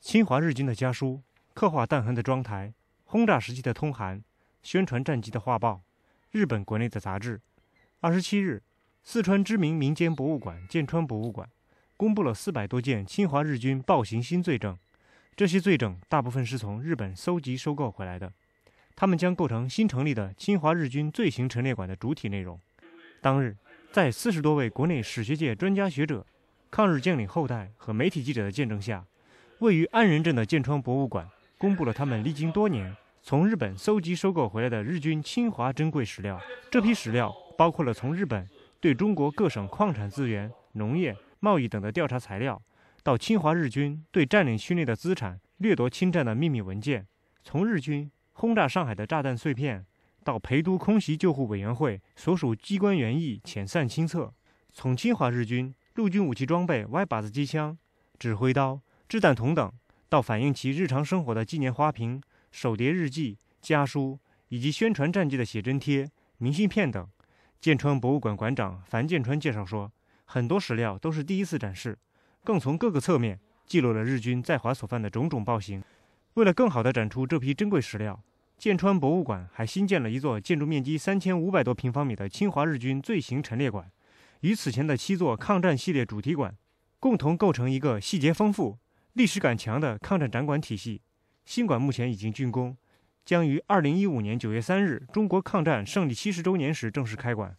侵华日军的家书，刻画弹痕的妆台，轰炸时期的通函，宣传战机的画报，日本国内的杂志。二十七日，四川知名民间博物馆建川博物馆公布了四百多件侵华日军暴行新罪证。这些罪证大部分是从日本搜集收购回来的，它们将构成新成立的侵华日军罪行陈列馆的主体内容。当日，在四十多位国内史学界专家学者、抗日将领后代和媒体记者的见证下。位于安仁镇的建川博物馆公布了他们历经多年从日本搜集收购回来的日军侵华珍贵史料。这批史料包括了从日本对中国各省矿产资源、农业、贸易等的调查材料，到侵华日军对占领区内的资产掠夺侵占的秘密文件，从日军轰炸上海的炸弹碎片，到陪都空袭救护委员会所属机关员役遣散清册，从侵华日军陆军武器装备歪把子机枪、指挥刀。掷弹筒等，到反映其日常生活的纪念花瓶、手碟、日记、家书，以及宣传战绩的写真贴、明信片等。建川博物馆馆长樊建川介绍说，很多史料都是第一次展示，更从各个侧面记录了日军在华所犯的种种暴行。为了更好地展出这批珍贵史料，建川博物馆还新建了一座建筑面积三千五百多平方米的侵华日军罪行陈列馆，与此前的七座抗战系列主题馆，共同构成一个细节丰富。历史感强的抗战展馆体系，新馆目前已经竣工，将于二零一五年九月三日中国抗战胜利七十周年时正式开馆。